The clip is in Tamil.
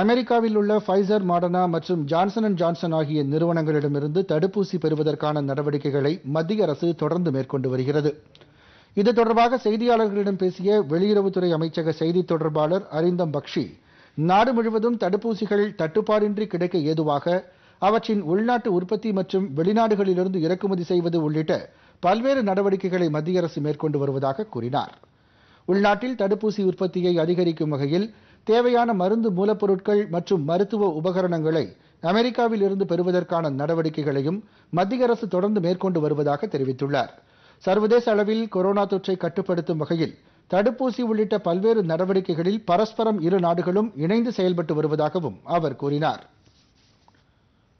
அமெரிக்காவில் உள்ள ஃபைசர் மாடனா மற்றும் ஜான்சன் அண்ட் ஜான்சன் ஆகிய நிறுவனங்களிடமிருந்து தடுப்பூசி பெறுவதற்கான நடவடிக்கைகளை மத்திய அரசு தொடர்ந்து மேற்கொண்டு வருகிறது இது தொடர்பாக செய்தியாளர்களிடம் பேசிய வெளியுறவுத்துறை அமைச்சக செய்தி தொடர்பாளர் அரிந்தம் பக்ஷி நாடு முழுவதும் தடுப்பூசிகள் தட்டுப்பாடின்றி கிடைக்க ஏதுவாக அவற்றின் உள்நாட்டு உற்பத்தி மற்றும் வெளிநாடுகளிலிருந்து இறக்குமதி செய்வது உள்ளிட்ட பல்வேறு நடவடிக்கைகளை மத்திய அரசு மேற்கொண்டு வருவதாக கூறினார் உள்நாட்டில் தடுப்பூசி உற்பத்தியை அதிகரிக்கும் வகையில் தேவையான மருந்து மூலப்பொருட்கள் மற்றும் மருத்துவ உபகரணங்களை அமெரிக்காவில் இருந்து பெறுவதற்கான நடவடிக்கைகளையும் மத்திய அரசு தொடர்ந்து மேற்கொண்டு வருவதாக தெரிவித்துள்ளார் சர்வதேச அளவில் கொரோனா தொற்றை கட்டுப்படுத்தும் வகையில் தடுப்பூசி உள்ளிட்ட பல்வேறு நடவடிக்கைகளில் பரஸ்பரம் இரு நாடுகளும் இணைந்து செயல்பட்டு வருவதாகவும் அவர் கூறினார்